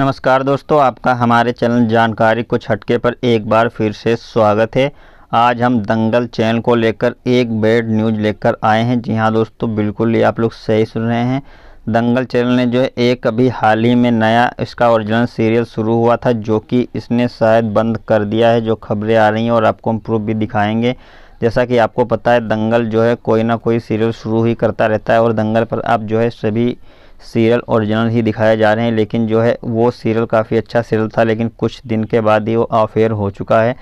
नमस्कार दोस्तों आपका हमारे चैनल जानकारी कुछ हटके पर एक बार फिर से स्वागत है आज हम दंगल चैनल को लेकर एक बेड न्यूज लेकर आए हैं जी हाँ दोस्तों बिल्कुल ये आप लोग सही सुन रहे हैं दंगल चैनल ने जो है एक अभी हाल ही में नया इसका ओरिजिनल सीरियल शुरू हुआ था जो कि इसने शायद बंद कर दिया है जो खबरें आ रही हैं और आपको हम प्रूफ भी दिखाएंगे जैसा कि आपको पता है दंगल जो है कोई ना कोई सीरियल शुरू ही करता रहता है और दंगल पर आप जो है सभी सीरियल ओरिजिनल ही दिखाए जा रहे हैं लेकिन जो है वो सीरियल काफ़ी अच्छा सीरियल था लेकिन कुछ दिन के बाद ही वो अफेयर हो चुका है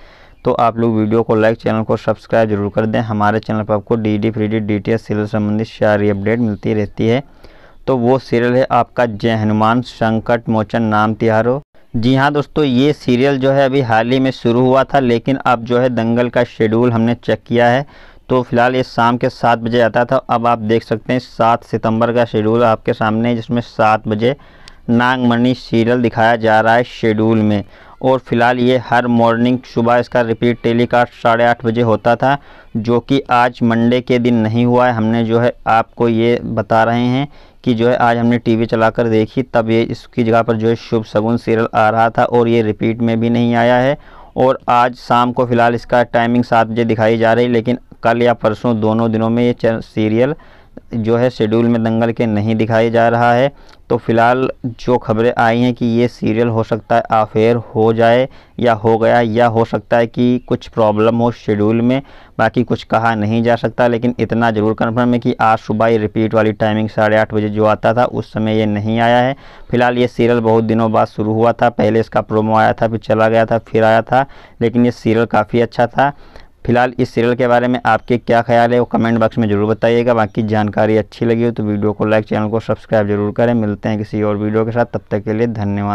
तो आप लोग वीडियो को लाइक चैनल को सब्सक्राइब जरूर कर दें हमारे चैनल पर आपको D D free D D T S serial संबंधित सारी अपडेट मिलती रहती है तो वो सीरियल है आपका जय हनुमान संकट मोचन नाम तिहारो जी हाँ दोस्तों ये सीरियल जो है अभी हाल ही में शुरू हुआ था लेकिन अब जो है दंगल का शेड्यूल हमने चेक किया है तो फिलहाल ये शाम के सात बजे आता था अब आप देख सकते हैं सात सितंबर का शेड्यूल आपके सामने जिसमें सात बजे नागमणि सीरियल दिखाया जा रहा है शेड्यूल में और फिलहाल ये हर मॉर्निंग सुबह इसका रिपीट टेलीकास्ट साढ़े आठ बजे होता था जो कि आज मंडे के दिन नहीं हुआ है हमने जो है आपको ये बता रहे हैं कि जो है आज हमने टीवी चलाकर देखी तब ये इसकी जगह पर जो है शुभ सगुन सीरियल आ रहा था और ये रिपीट में भी नहीं आया है और आज शाम को फ़िलहाल इसका टाइमिंग सात बजे दिखाई जा रही लेकिन कल या परसों दोनों दिनों में ये सीरियल जो है शेड्यूल में दंगल के नहीं दिखाया जा रहा है तो फ़िलहाल जो खबरें आई हैं कि ये सीरियल हो सकता है अफेयर हो जाए या हो गया या हो सकता है कि कुछ प्रॉब्लम हो शेड्यूल में बाकी कुछ कहा नहीं जा सकता लेकिन इतना ज़रूर कन्फर्म है कि आज सुबह ये रिपीट वाली टाइमिंग साढ़े आठ बजे जो आता था उस समय ये नहीं आया है फ़िलहाल ये सीरियल बहुत दिनों बाद शुरू हुआ था पहले इसका प्रोमो आया था फिर चला गया था फिर आया था लेकिन ये सीरियल काफ़ी अच्छा था फिलहाल इस सीरियल के बारे में आपके क्या ख्याल है वो कमेंट बॉक्स में ज़रूर बताइएगा बाकी जानकारी अच्छी लगी हो तो वीडियो को लाइक चैनल को सब्सक्राइब जरूर करें मिलते हैं किसी और वीडियो के साथ तब तक के लिए धन्यवाद